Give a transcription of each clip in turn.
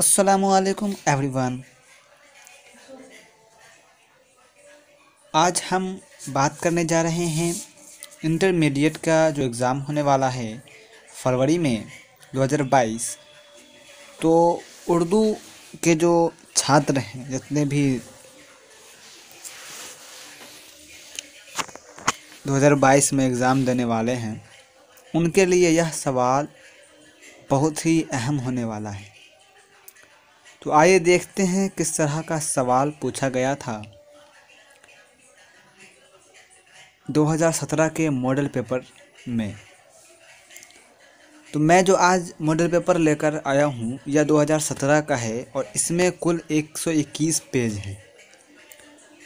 every one आज हम बात करने जा रहे हैं इंटरमीडिएट का जो एग्ज़ाम होने वाला है फरवरी में 2022 तो उर्दू के जो छात्र हैं जितने भी 2022 में एग्ज़ाम देने वाले हैं उनके लिए यह सवाल बहुत ही अहम होने वाला है तो आइए देखते हैं किस तरह का सवाल पूछा गया था 2017 के मॉडल पेपर में तो मैं जो आज मॉडल पेपर लेकर आया हूँ यह 2017 का है और इसमें कुल 121 पेज है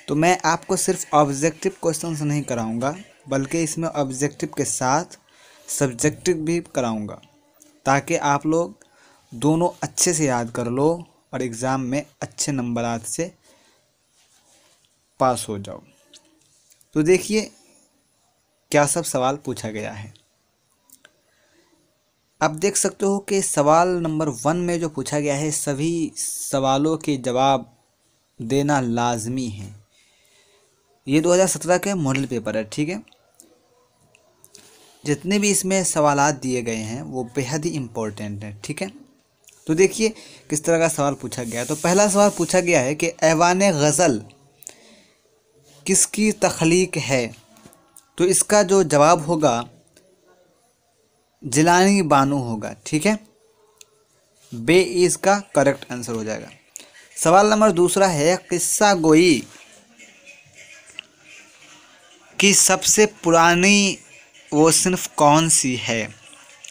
तो मैं आपको सिर्फ ऑब्जेक्टिव क्वेश्चंस नहीं कराऊंगा बल्कि इसमें ऑब्जेक्टिव के साथ सब्जेक्टिव भी कराऊंगा ताकि आप लोग दोनों अच्छे से याद कर लो और एग्ज़ाम में अच्छे नंबर से पास हो जाओ तो देखिए क्या सब सवाल पूछा गया है आप देख सकते हो कि सवाल नंबर वन में जो पूछा गया है सभी सवालों के जवाब देना लाजमी है ये 2017 के मॉडल पेपर है ठीक है जितने भी इसमें सवाल दिए गए हैं वो बेहद ही इम्पोर्टेंट है ठीक है तो देखिए किस तरह का सवाल पूछा गया तो पहला सवाल पूछा गया है कि ऐवान गज़ल किसकी तख्लीक है तो इसका जो जवाब होगा जिलानी बानू होगा ठीक है बे इसका करेक्ट आंसर हो जाएगा सवाल नंबर दूसरा है किस्सा गोई की सबसे पुरानी वो सिर्फ कौन सी है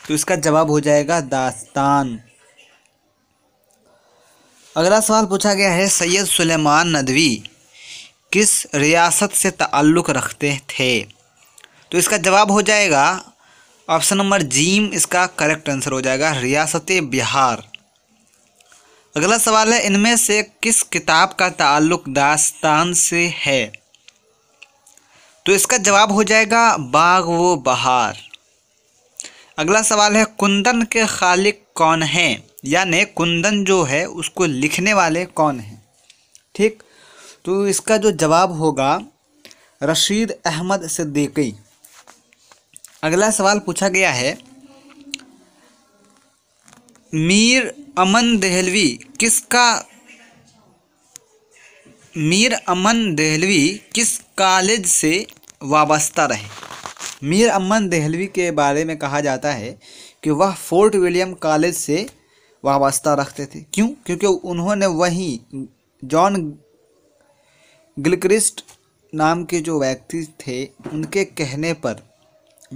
तो इसका जवाब हो जाएगा दास्तान अगला सवाल पूछा गया है सैयद सुलेमान नदवी किस रियासत से ताल्लुक़ रखते थे तो इसका जवाब हो जाएगा ऑप्शन नंबर जीम इसका करेक्ट आंसर हो जाएगा रियासत बिहार अगला सवाल है इनमें से किस किताब का ताल्लुक दास्तान से है तो इसका जवाब हो जाएगा बाग व बहार अगला सवाल है कुंदन के खालिक कौन हैं यानि कुंदन जो है उसको लिखने वाले कौन हैं ठीक तो इसका जो जवाब होगा रशीद अहमद सिद्दीकी अगला सवाल पूछा गया है मीर अमन दहलवी किसका मीर अमन दहलवी किस कॉलेज से वाबस्ता रहे मीर अमन दहलवी के बारे में कहा जाता है कि वह फोर्ट विलियम कॉलेज से वाबस्ता रखते थे क्यों क्योंकि उन्होंने वही जॉन गिलक्रिस्ट नाम के जो व्यक्ति थे उनके कहने पर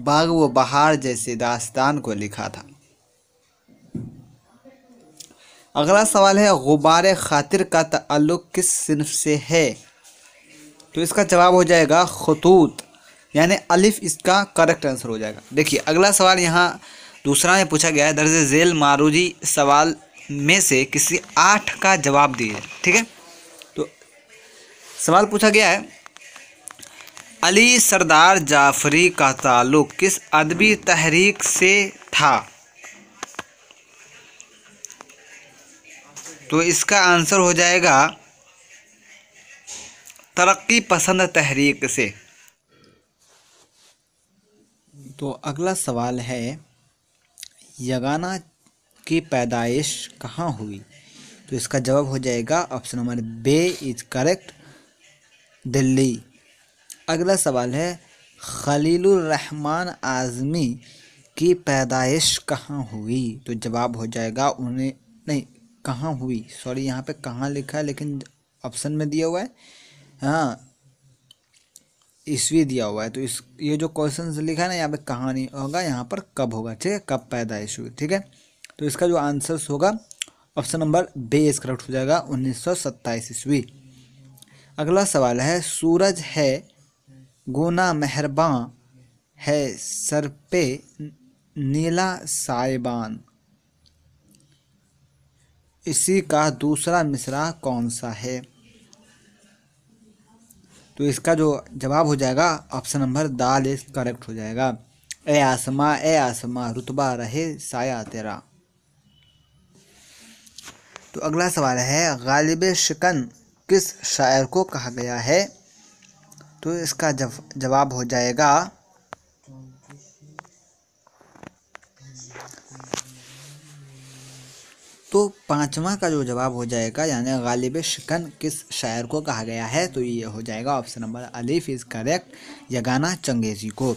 बाग व बहार जैसे दास्तान को लिखा था अगला सवाल है गुबार खातिर का ताल्लुक किस सिनफ से है तो इसका जवाब हो जाएगा खतूत यानी अलिफ इसका करेक्ट आंसर हो जाएगा देखिए अगला सवाल यहाँ दूसरा में पूछा गया है दर्ज झेल मारूजी सवाल में से किसी आठ का जवाब दिए ठीक है तो सवाल पूछा गया है अली सरदार जाफरी का ताल्लुक किस अदबी तहरीक से था तो इसका आंसर हो जाएगा तरक्की पसंद तहरीक से तो अगला सवाल है यगाना की पैदाइश कहाँ हुई तो इसका जवाब हो जाएगा ऑप्शन नंबर बे इज करेक्ट दिल्ली अगला सवाल है रहमान आज़मी की पैदाइश कहाँ हुई तो जवाब हो जाएगा उन्हें नहीं कहाँ हुई सॉरी यहाँ पे कहाँ लिखा है लेकिन ऑप्शन में दिया हुआ है हाँ ईस्वी दिया हुआ है तो इस ये जो क्वेश्चन लिखा है ना यहाँ पे कहानी होगा यहाँ पर कब होगा ठीक है कब पैदा ईश्व ठीक है तो इसका जो आंसर्स होगा ऑप्शन नंबर बे इस करेक्ट हो जाएगा उन्नीस सौ सत्ताईस ईस्वी अगला सवाल है सूरज है गुना मेहरबान है सर पे नीला साइबान इसी का दूसरा मिसरा कौन सा है तो इसका जो जवाब हो जाएगा ऑप्शन नंबर दाल इस करेक्ट हो जाएगा ए आसमा ए आसमा रुतबा रहे साया तेरा तो अगला सवाल है गालिब शिकन किस शायर को कहा गया है तो इसका जवाब हो जाएगा तो पाँचवा का जो जवाब हो जाएगा यानी गालिब शिकन किस शायर को कहा गया है तो ये हो जाएगा ऑप्शन नंबर अलीफ इज़ करेक्ट यगाना चंगेजी को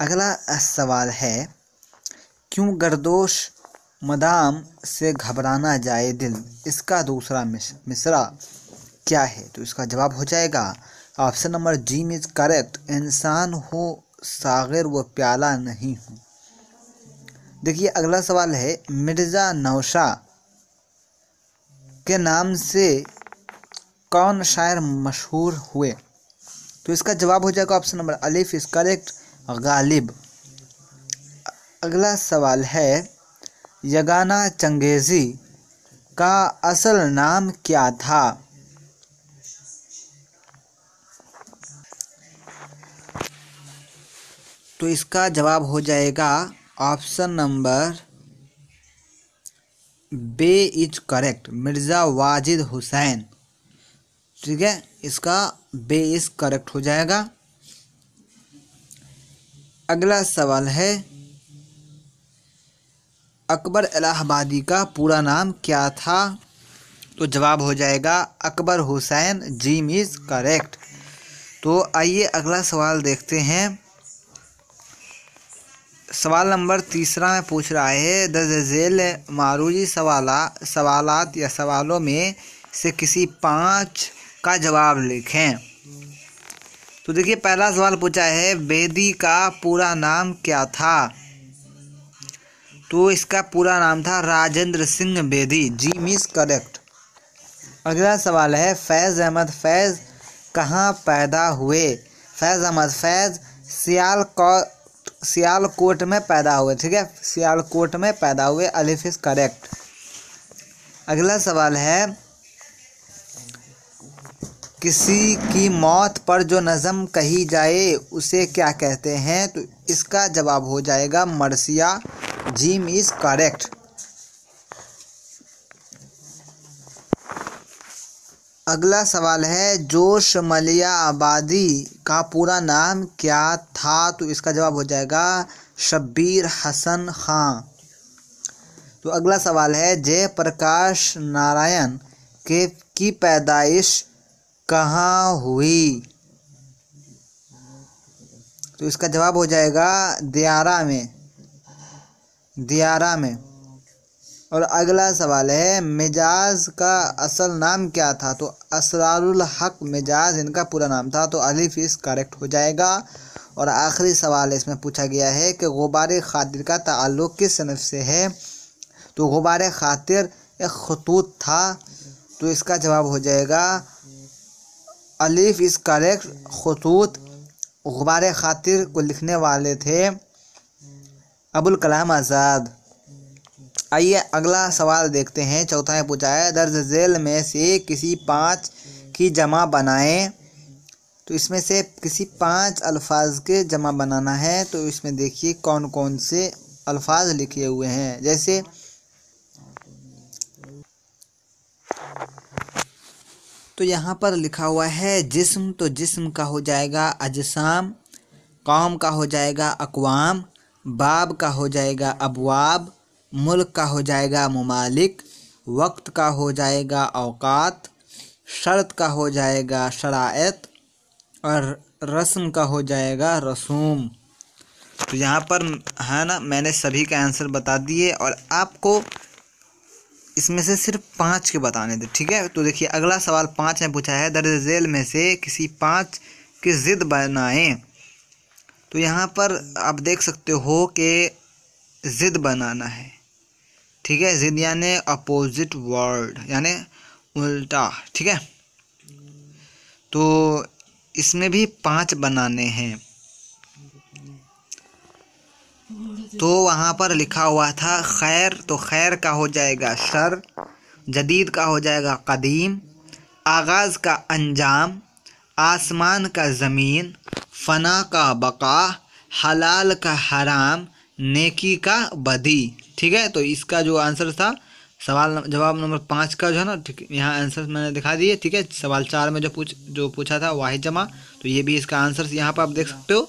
अगला सवाल है क्यों गर्दोश मदाम से घबराना जाए दिल इसका दूसरा मिसरा क्या है तो इसका जवाब हो जाएगा ऑप्शन नंबर जी इज़ करेक्ट इंसान हो सागर व प्याला नहीं हूँ देखिए अगला सवाल है मिर्ज़ा नौशा के नाम से कौन शायर मशहूर हुए तो इसका जवाब हो जाएगा ऑप्शन नंबर अलिफ इज़ करेक्ट गालिब अगला सवाल है यगाना चंगेज़ी का असल नाम क्या था तो इसका जवाब हो जाएगा ऑप्शन नंबर बे इज करेक्ट मिर्ज़ा वाजिद हुसैन ठीक है इसका बे इज करेक्ट हो जाएगा अगला सवाल है अकबर इलाहाबादी का पूरा नाम क्या था तो जवाब हो जाएगा अकबर हुसैन जीम इज़ करेक्ट तो आइए अगला सवाल देखते हैं सवाल नंबर तीसरा में पूछ रहा है द जेल मारूजी सवाला सवालात या सवालों में से किसी पाँच का जवाब लिखें तो देखिए पहला सवाल पूछा है बेदी का पूरा नाम क्या था तो इसका पूरा नाम था राजेंद्र सिंह बेदी जी मिस करेक्ट अगला सवाल है फैज़ अहमद फैज़ कहाँ पैदा हुए फैज़ अहमद फैज़ सियाल सियालकोट में पैदा हुए ठीक है सियालकोट में पैदा हुए अलिफ इज करेक्ट अगला सवाल है किसी की मौत पर जो नज़म कही जाए उसे क्या कहते हैं तो इसका जवाब हो जाएगा मरसिया जीम इज़ करेक्ट अगला सवाल है जोश मलिया आबादी का पूरा नाम क्या था तो इसका जवाब हो जाएगा शब्बीर हसन खां तो अगला सवाल है जयप्रकाश नारायण के की पैदाइश कहाँ हुई तो इसका जवाब हो जाएगा दियारा में दियारा में और अगला सवाल है मिजाज का असल नाम क्या था तो असरारुल हक मिजाज इनका पूरा नाम था तो अलिफ इस करेक्ट हो जाएगा और आखिरी सवाल इसमें पूछा गया है कि गुबार खातिर का ताल्लुक़ किस सनफ से है तो गुबार खातिर एक खतूत था तो इसका जवाब हो जाएगा अलिफ इस करेक्ट खतूत गुबार खातिर को लिखने वाले थे अबुल कलाम आज़ाद आइए अगला सवाल देखते हैं चौथा है पूछा है दर्ज झेल में से किसी पाँच की जमा बनाएं तो इसमें से किसी पाँच अल्फाज के जमा बनाना है तो इसमें देखिए कौन कौन से अल्फाज लिखे हुए हैं जैसे तो यहाँ पर लिखा हुआ है जिस्म तो जिस्म का हो जाएगा अजसाम कौम का हो जाएगा अकवाम बाब का हो जाएगा अबवाब मुल्क का हो जाएगा ममालिक वक्त का हो जाएगा अवकात शर्त का हो जाएगा शरात और रस्म का हो जाएगा रसूम तो यहाँ पर है ना मैंने सभी का आंसर बता दिए और आपको इसमें से सिर्फ पाँच के बताने थे ठीक है तो देखिए अगला सवाल पाँच में पूछा है दर्ज झेल में से किसी पाँच की ज़िद बनाएं तो यहाँ पर आप देख सकते हो कि ज़िद बनाना है ठीक है जिद यानी अपोजिट वर्ड यानि उल्टा ठीक है तो इसमें भी पांच बनाने हैं तो वहाँ पर लिखा हुआ था खैर तो खैर का हो जाएगा शर जदीद का हो जाएगा कदीम आगाज़ का अंजाम आसमान का ज़मीन फ़ना का बका हलाल का हराम नेकी का बदी ठीक है तो इसका जो आंसर था सवाल जवाब नंबर पाँच का जो है ना ठीक यहाँ आंसर मैंने दिखा दिए ठीक है सवाल चार में जो पूछ जो पूछा था वाहिद जमा तो ये भी इसका आंसर यहाँ पर आप देख सकते हो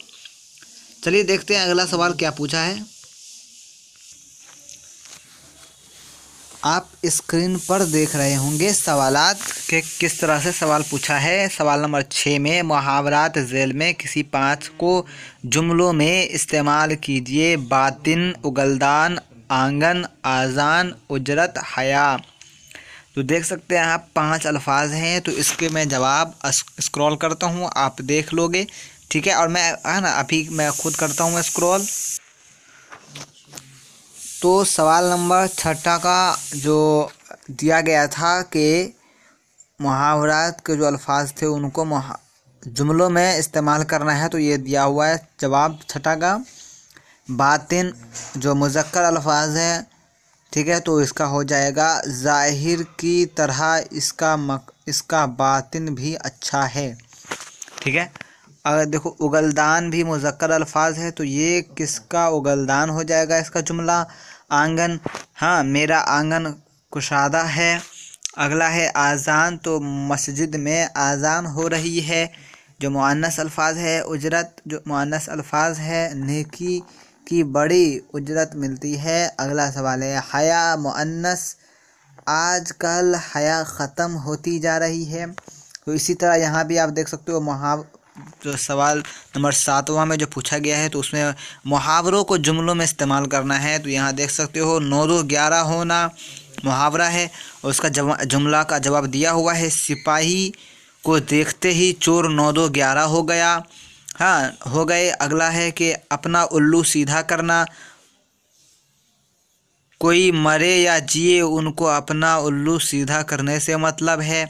चलिए देखते हैं अगला सवाल क्या पूछा है आप स्क्रीन पर देख रहे होंगे सवालात के किस तरह से सवाल पूछा है सवाल नंबर छः में मुहावरात जेल में किसी पाँच को जुमलों में इस्तेमाल कीजिए बातिन उगलदान आंगन आज़ान उजरत हया तो देख सकते हैं आप पांच अल्फाज हैं तो इसके मैं जवाब स्क्रॉल करता हूँ आप देख लोगे ठीक है और मैं है ना अभी मैं खुद करता हूँ स्क्रॉल तो सवाल नंबर छठा का जो दिया गया था कि मुहावरात के जो अल्फाज थे उनको जुमलों में इस्तेमाल करना है तो ये दिया हुआ है जवाब छठा का बातिन जो मुजक्कर अल्फाज है ठीक है तो इसका हो जाएगा जाहिर की तरह इसका मक इसका बातिन भी अच्छा है ठीक है अगर देखो उगलदान भी मुजक्कर अल्फाज है तो ये किसका उगलदान हो जाएगा इसका जुमला आंगन हाँ मेरा आंगन कुशादा है अगला है आज़ान तो मस्जिद में आज़ान हो रही है जो मुआनस अल्फाज है उजरत जो मुआनस अल्फाज है नेकी की बड़ी उजरत मिलती है अगला सवाल है हया मुअन्नस आजकल हया ख़त्म होती जा रही है तो इसी तरह यहाँ भी आप देख सकते हो तो सवाल नंबर सातवां में जो पूछा गया है तो उसमें मुहावरों को जुमलों में इस्तेमाल करना है तो यहाँ देख सकते हो नौ दो ग्यारह होना मुहावरा है और उसका जुमला का जवाब दिया हुआ है सिपाही को देखते ही चोर नौ दो ग्यारह हो गया हाँ हो गए अगला है कि अपना उल्लू सीधा करना कोई मरे या जिए उनको अपना उल्लू सीधा करने से मतलब है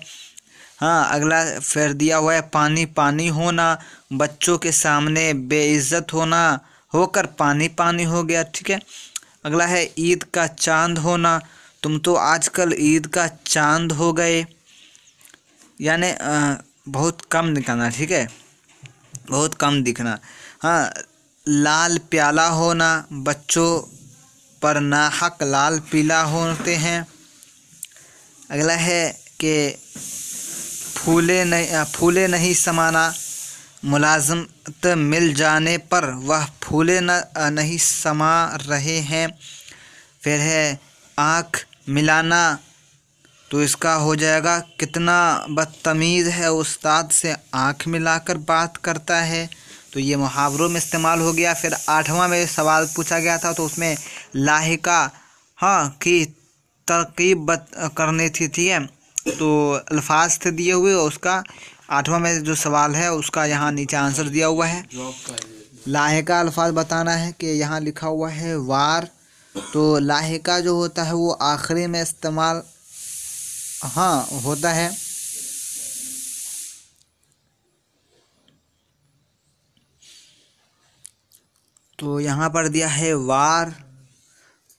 हाँ अगला फेर दिया हुआ है पानी पानी होना बच्चों के सामने बेइज्जत होना होकर पानी पानी हो गया ठीक है अगला है ईद का चांद होना तुम तो आजकल ईद का चांद हो गए यानी बहुत कम दिखाना ठीक है बहुत कम दिखना हाँ लाल प्याला होना बच्चों पर नाहक लाल पीला होते हैं अगला है कि फूले नहीं फूले नहीं समाना मुलाजमत मिल जाने पर वह फूले न नहीं समा रहे हैं फिर है आँख मिलाना तो इसका हो जाएगा कितना बदतमीज़ है उस्ताद से आँख मिलाकर बात करता है तो ये मुहावरों में इस्तेमाल हो गया फिर आठवां में सवाल पूछा गया था तो उसमें लाहिका हाँ की तरकीब करनी थी ठीक है तो अल्फाज थे दिए हुए और उसका आठवां में जो सवाल है उसका यहाँ नीचे आंसर दिया हुआ है लाहे का अल्फाज बताना है कि यहाँ लिखा हुआ है वार तो लाहे का जो होता है वो आखिरी में इस्तेमाल हाँ होता है तो यहाँ पर दिया है वार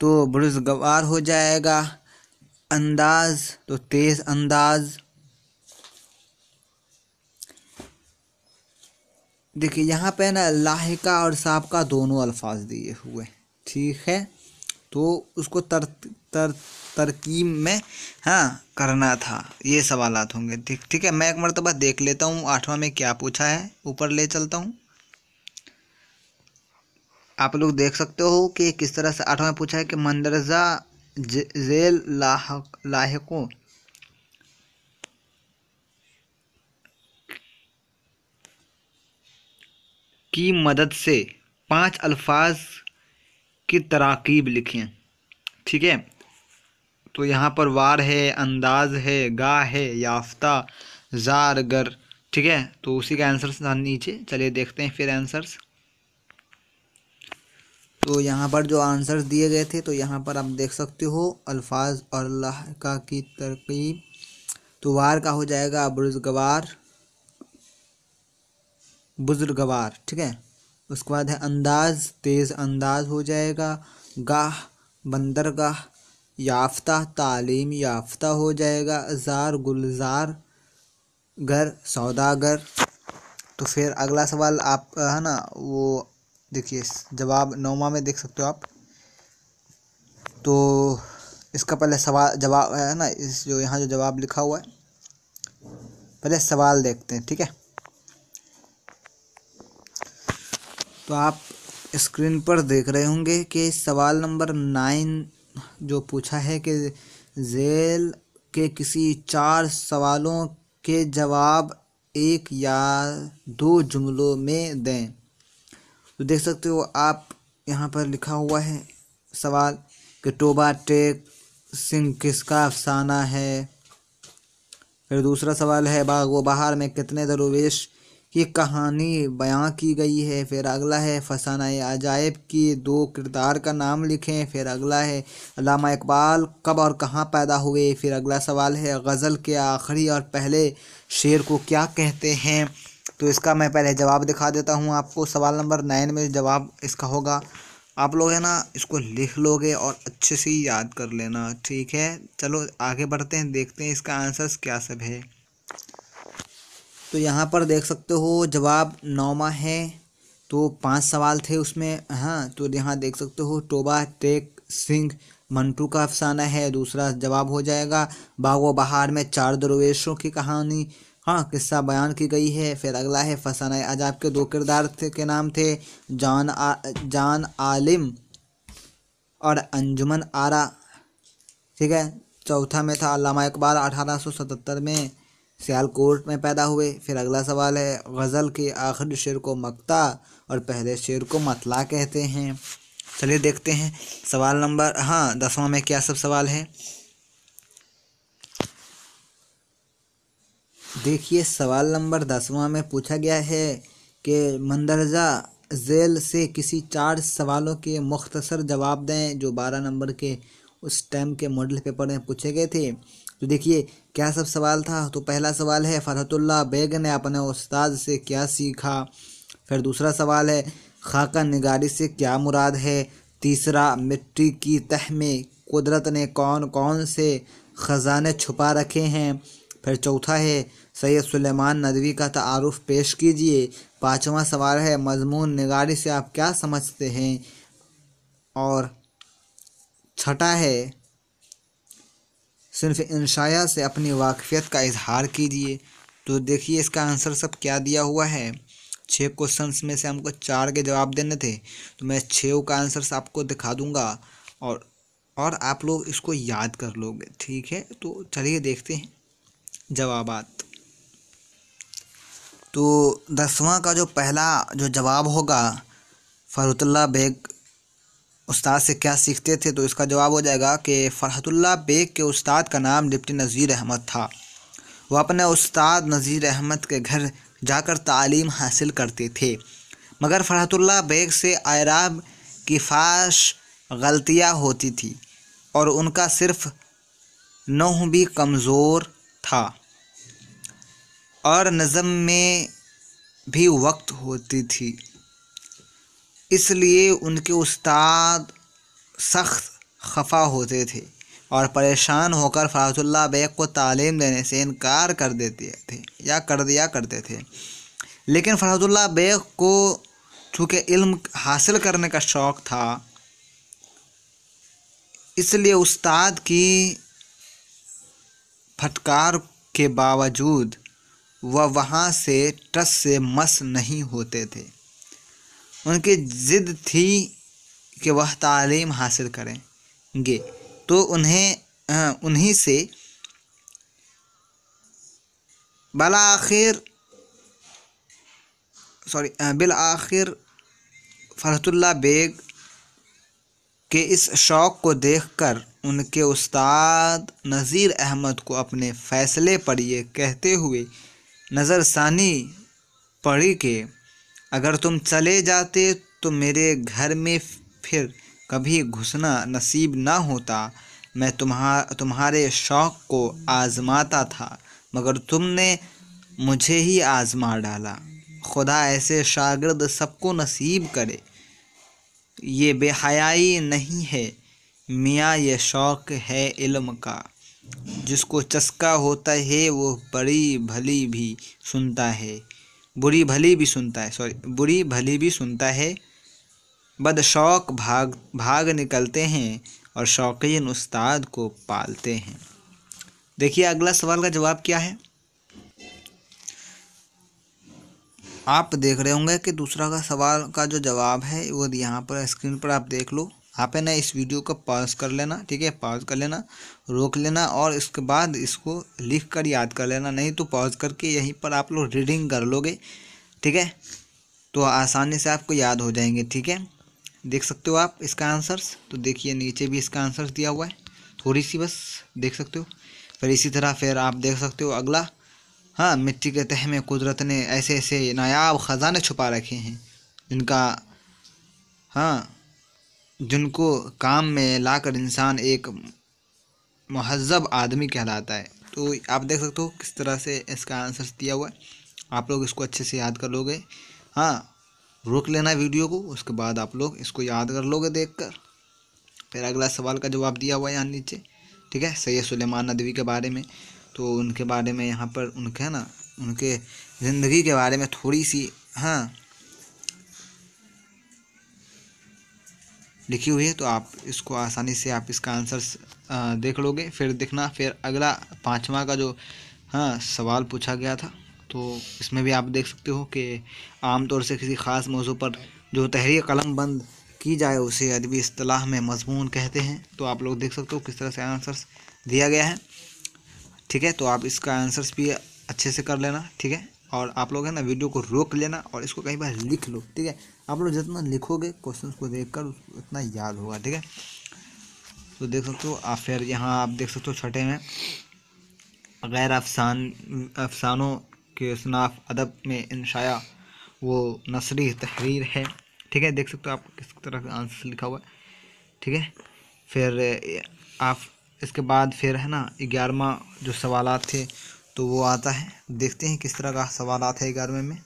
तो ब्रुजगवार हो जाएगा अंदाज तो तेज अंदाज देखिए यहाँ पे ना लाहिका और सबका दोनों अल्फाज दिए हुए ठीक है तो उसको तर तर तरकीब में हाँ करना था ये सवाल होंगे ठीक ठीक है मैं एक मरतबा देख लेता हूँ आठवां में क्या पूछा है ऊपर ले चलता हूँ आप लोग देख सकते हो कि किस तरह से आठवां में पूछा है कि मंदरजा जेल लाहक लाहकों की मदद से पांच अल्फाज की तराकीब लिखें ठीक है तो यहाँ पर वार है अंदाज है गा है याफ्ता जार गर ठीक है तो उसी का आंसर्स नीचे चलिए देखते हैं फिर आंसर्स तो यहाँ पर जो आंसर्स दिए गए थे तो यहाँ पर आप देख सकते हो अल्फाज और लहका की तरकीब तो वार का हो जाएगा बुजुर्गवार बुजुर्गवार ठीक है उसके बाद है अंदाज तेज़ अंदाज हो जाएगा गाह बंदरगाह याफ्ता तालीम याफ्ता हो जाएगा जार गुलजार घर सौदागर तो फिर अगला सवाल आप है ना वो देखिए जवाब नौवा में देख सकते हो आप तो इसका पहले सवाल जवाब है ना इस जो यहाँ जो जवाब लिखा हुआ है पहले सवाल देखते हैं ठीक है तो आप स्क्रीन पर देख रहे होंगे कि सवाल नंबर नाइन जो पूछा है कि जेल के किसी चार सवालों के जवाब एक या दो जुमलों में दें तो देख सकते हो आप यहाँ पर लिखा हुआ है सवाल कि टोबा टेक सिंह किसका अफसाना है फिर दूसरा सवाल है बागो बहार में कितने दरवेश की कहानी बयां की गई है फिर अगला है फसाना अजायब की दो किरदार का नाम लिखें फिर अगला है अलामा इकबाल कब और कहाँ पैदा हुए फिर अगला सवाल है गज़ल के आखिरी और पहले शेर को क्या कहते हैं तो इसका मैं पहले जवाब दिखा देता हूँ आपको सवाल नंबर नाइन में जवाब इसका होगा आप लोग है ना इसको लिख लोगे और अच्छे से याद कर लेना ठीक है चलो आगे बढ़ते हैं देखते हैं इसका आंसर्स क्या सब है तो यहाँ पर देख सकते हो जवाब नौमा है तो पांच सवाल थे उसमें हाँ तो यहाँ देख सकते हो टोबा टेक सिंह मंटू का अफसाना है दूसरा जवाब हो जाएगा बागो बहार में चार दरवेशों की कहानी हाँ किस्सा बयान की गई है फिर अगला है फसाना अजाब के दो किरदार थे के नाम थे जान आ, जान आलिम और अंजुमन आरा ठीक है चौथा में था अलामा इकबाल सतहत्तर में सियालकोट में पैदा हुए फिर अगला सवाल है गज़ल के आखिरी शेर को मक्ता और पहले शेर को मतला कहते हैं चलिए देखते हैं सवाल नंबर हाँ दसवां में क्या सब सवाल है देखिए सवाल नंबर दसवां में पूछा गया है कि मंदरजा जेल से किसी चार सवालों के मुख्तसर जवाब दें जो बारह नंबर के उस टाइम के मॉडल पेपर में पूछे गए थे तो देखिए क्या सब सवाल था तो पहला सवाल है फरहतुल्ला बेग ने अपने उस्ताद से क्या सीखा फिर दूसरा सवाल है खाका निगारी से क्या मुराद है तीसरा मिट्टी की तह में कुदरत ने कौन कौन से ख़जाने छुपा रखे हैं फिर चौथा है सैयद सुलेमान नदवी का तारफ़ पेश कीजिए पाँचवा सवाल है मजमून निगारी से आप क्या समझते हैं और छठा है सिर्फ इंशाया से अपनी वाकफियत का इजहार कीजिए तो देखिए इसका आंसर सब क्या दिया हुआ है छः क्वेश्चंस में से हमको चार के जवाब देने थे तो मैं छः का आंसर आपको दिखा दूंगा और और आप लोग इसको याद कर लोगे ठीक है तो चलिए देखते हैं जवाब तो दसवां का जो पहला जो जवाब होगा फ़रहतुल्ला बेग उस्ताद से क्या सीखते थे तो इसका जवाब हो जाएगा कि फ़रहतुल्ला बेग के उस्ताद का नाम डिप्टी नज़ीर अहमद था वह अपने उस्ताद नज़ीर अहमद के घर जाकर तालीम हासिल करते थे मगर फ़रहतुल्ला बेग से आयराब की फाश गलतियाँ होती थी और उनका सिर्फ नह भी कमज़ोर था और नज़म में भी वक्त होती थी इसलिए उनके उस्ताद सख्त खफा होते थे और परेशान होकर फराजुल्ला बेग को तालीम देने से इनकार कर देते थे या कर दिया करते थे लेकिन फराजुल्ला बेग को चूँकि इल्म हासिल करने का शौक़ था इसलिए उस्ताद की फटकार के बावजूद वह वहाँ से टस से मस नहीं होते थे उनकी ज़िद थी कि वह तालीम हासिल करेंगे तो उन्हें उन्हीं से बल आखिर सॉरी बिल आखिर फरहतुल्ला बेग के इस शौक़ को देखकर उनके उस्ताद नज़ीर अहमद को अपने फ़ैसले पर ये कहते हुए नज़रसानी पड़ी कि अगर तुम चले जाते तो मेरे घर में फिर कभी घुसना नसीब ना होता मैं तुम्हार तुम्हारे शौक़ को आज़माता था मगर तुमने मुझे ही आज़मा डाला खुदा ऐसे शागिर्द सबको नसीब करे ये बेहयाई नहीं है मियाँ ये शौक़ है इल्म का जिसको चस्का होता है वो बड़ी भली भी सुनता है बुरी भली भी सुनता है सॉरी बुरी भली भी सुनता है बद शौक़ भाग भाग निकलते हैं और शौकीन उस्ताद को पालते हैं देखिए अगला सवाल का जवाब क्या है आप देख रहे होंगे कि दूसरा का सवाल का जो जवाब है वो यहाँ पर स्क्रीन पर आप देख लो आप है ना इस वीडियो को पॉज कर लेना ठीक है पॉज कर लेना रोक लेना और इसके बाद इसको लिख कर याद कर लेना नहीं तो पॉज करके यहीं पर आप लोग रीडिंग कर लोगे ठीक है तो आसानी से आपको याद हो जाएंगे ठीक है देख सकते हो आप इसका आंसर्स तो देखिए नीचे भी इसका आंसर्स दिया हुआ है थोड़ी सी बस देख सकते हो फिर इसी तरह फिर आप देख सकते हो अगला हाँ मिट्टी के तह में कुदरत ने ऐसे ऐसे नायाब ख़जाने छुपा रखे हैं जिनका हाँ जिनको काम में लाकर इंसान एक महजब आदमी कहलाता है तो आप देख सकते हो किस तरह से इसका आंसर दिया हुआ है आप लोग इसको अच्छे से याद कर लोगे हाँ रोक लेना वीडियो को उसके बाद आप लोग इसको याद कर लोगे देख कर फिर अगला सवाल का जवाब दिया हुआ है यहाँ नीचे ठीक है सैयद सुलेमान नदवी के बारे में तो उनके बारे में यहाँ पर उनके है ना उनके ज़िंदगी के बारे में थोड़ी सी हाँ लिखी हुई है तो आप इसको आसानी से आप इसका आंसर देख लोगे फिर देखना फिर अगला पाँचवा का जो हाँ सवाल पूछा गया था तो इसमें भी आप देख सकते हो कि आमतौर से किसी ख़ास मौजू पर जो तहरीर कलम बंद की जाए उसे अदबी असलाह में मजमून कहते हैं तो आप लोग देख सकते हो किस तरह से आंसर्स दिया गया है ठीक है तो आप इसका आंसर्स भी अच्छे से कर लेना ठीक है और आप लोग है ना वीडियो को रोक लेना और इसको कई बार लिख लो ठीक है आप लोग जितना लिखोगे क्वेश्चन को देख कर उतना याद होगा ठीक है तो देख सकते हो आप फिर यहाँ आप देख सकते हो छठे में गैर अफसान अफसानों के शनाफ अदब में शाया वो नसरी तहरीर है ठीक है देख सकते हो आप किस तरह का आंसर लिखा हुआ है ठीक है फिर आप इसके बाद फिर है ना ग्यारहवा जो सवाल थे तो वो आता है देखते हैं किस तरह का सवाल आता है ग्यारहवें में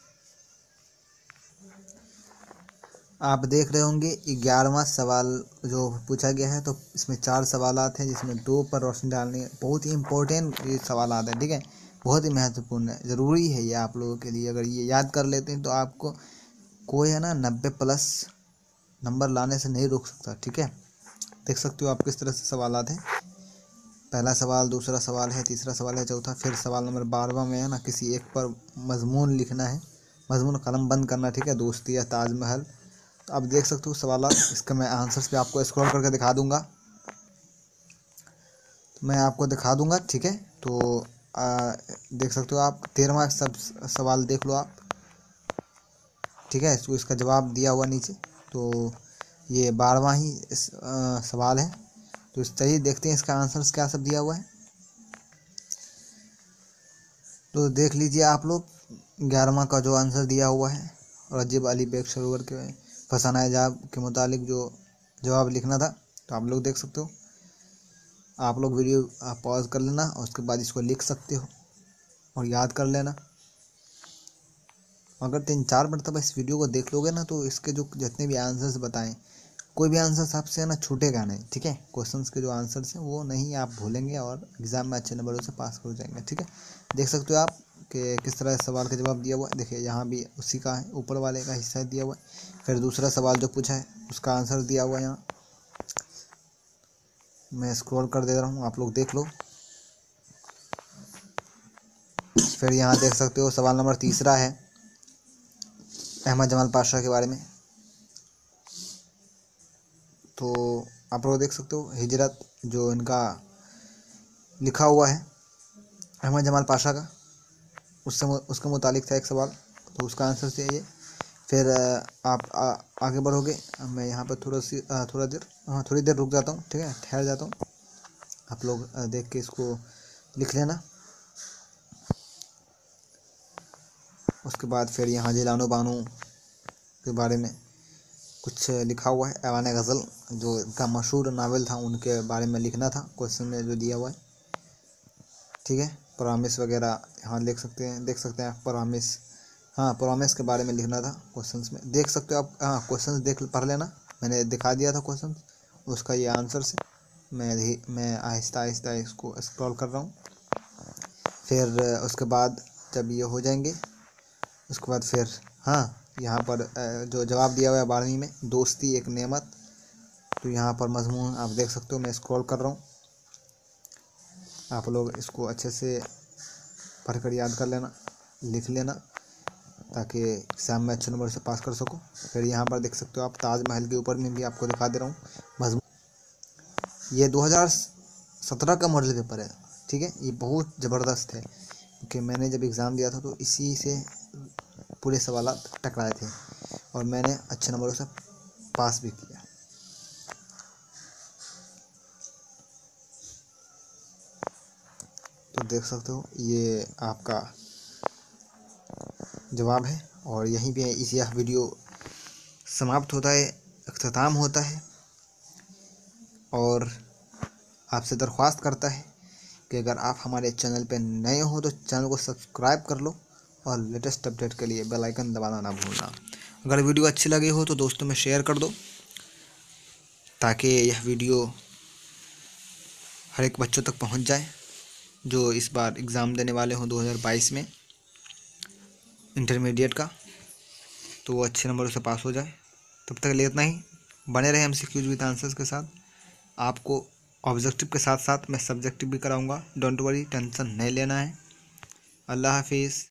आप देख रहे होंगे ग्यारहवा सवाल जो पूछा गया है तो इसमें चार सवाल हैं जिसमें दो पर रोशनी डालनी बहुत ही इम्पोर्टेंट ये सवाल आते हैं ठीक है बहुत ही महत्वपूर्ण है ज़रूरी है ये आप लोगों के लिए अगर ये याद कर लेते हैं तो आपको कोई है ना नब्बे प्लस नंबर लाने से नहीं रोक सकता ठीक है देख सकते हो आप किस तरह से सवाल आते हैं पहला सवाल दूसरा सवाल है तीसरा सवाल है चौथा फिर सवाल नंबर बारहवा में है ना किसी एक पर मजमून लिखना है मजमून कलम बंद करना ठीक है दोस्ती या ताजमहल तो आप देख सकते हो सवाल इसका मैं आंसर्स पे आपको स्क्रॉल करके दिखा दूंगा तो मैं आपको दिखा दूंगा ठीक है तो आ, देख सकते हो आप तेरहवा सब सवाल देख लो आप ठीक है इसको इसका जवाब दिया हुआ नीचे तो ये बारहवा ही इस, आ, सवाल है तो चलिए देखते हैं इसका आंसर क्या सब दिया हुआ है तो देख लीजिए आप लोग ग्यारहवा का जो आंसर दिया हुआ है रजीब अली बेग सरोवर के फसान एजाब के मुतालिक जो जवाब लिखना था तो आप लोग देख सकते हो आप लोग वीडियो पॉज कर लेना और उसके बाद इसको लिख सकते हो और याद कर लेना अगर तीन चार मरतबा इस वीडियो को देख लोगे ना तो इसके जो जितने भी आंसर्स बताएं कोई भी आंसर आपसे है ना छूटेगा नहीं ठीक है क्वेश्चंस के जो आंसर्स हैं वो नहीं आप भूलेंगे और एग्ज़ाम में अच्छे नंबरों से पास हो जाएंगे ठीक है देख सकते हो आप कि किस तरह सवाल का जवाब दिया हुआ है देखिए यहाँ भी उसी का है ऊपर वाले का हिस्सा दिया हुआ है फिर दूसरा सवाल जो पूछा है उसका आंसर दिया हुआ है यहाँ मैं स्क्रॉल कर दे रहा हूँ आप लोग देख लो फिर यहाँ देख सकते हो सवाल नंबर तीसरा है अहमद जमाल पाशाह के बारे में तो आप लोग देख सकते हो हिजरत जो इनका लिखा हुआ है अहमद जमाल पाशा का उससे उसके मुतालिक था एक सवाल तो उसका आंसर से ये फिर आप आ, आगे बढ़ोगे मैं यहाँ पर थोड़ा सी थोड़ा देर हाँ थोड़ी देर रुक जाता हूँ ठीक है ठहर जाता हूँ आप लोग देख के इसको लिख लेना उसके बाद फिर यहाँ जिलानो बानो के बारे में कुछ लिखा हुआ है एवान गज़ल जो इनका मशहूर नावल था उनके बारे में लिखना था क्वेश्चन में जो दिया हुआ है ठीक है प्रामिस वगैरह यहाँ लिख सकते हैं देख सकते हैं आप प्रामिस हाँ प्रामिस के बारे में लिखना था क्वेश्चंस में देख सकते हो आप हाँ क्वेश्चंस देख पढ़ लेना मैंने दिखा दिया था क्वेश्चन उसका ये आंसर से मैं मैं आहिस्ता आहिस्ता इसको स्क्रॉल कर रहा हूँ फिर उसके बाद जब ये हो जाएंगे उसके बाद फिर हाँ यहाँ पर जो जवाब दिया हुआ है बारहवीं में दोस्ती एक नेमत तो यहाँ पर मजमून आप देख सकते हो मैं स्क्रॉल कर रहा हूँ आप लोग इसको अच्छे से पढ़कर याद कर लेना लिख लेना ताकि एग्ज़ाम में अच्छे नंबर से पास कर सको फिर यहाँ पर देख सकते हो आप ताजमहल के ऊपर में भी आपको दिखा दे रहा हूँ मजमून ये 2017 का मॉडल पेपर है ठीक है ये बहुत ज़बरदस्त है क्योंकि मैंने जब एग्ज़ाम दिया था तो इसी से पूरे सवाल टकराए थे और मैंने अच्छे नंबरों से पास भी किया तो देख सकते हो ये आपका जवाब है और यहीं पे इस यह वीडियो समाप्त होता है अख्ताम होता है और आपसे दरख्वास्त करता है कि अगर आप हमारे चैनल पर नए हो तो चैनल को सब्सक्राइब कर लो और लेटेस्ट अपडेट के लिए बेल आइकन दबाना ना भूलना अगर वीडियो अच्छी लगी हो तो दोस्तों में शेयर कर दो ताकि यह वीडियो हर एक बच्चों तक पहुंच जाए जो इस बार एग्ज़ाम देने वाले हों 2022 में इंटरमीडिएट का तो वो अच्छे नंबर से पास हो जाए तब तक लिए इतना ही बने रहे हम सिक्यूज विद आंसर्स के साथ आपको ऑब्जेक्टिव के साथ साथ मैं सब्जेक्टिव भी कराऊंगा डोंट वरी टेंशन नहीं लेना है अल्लाह हाफिज़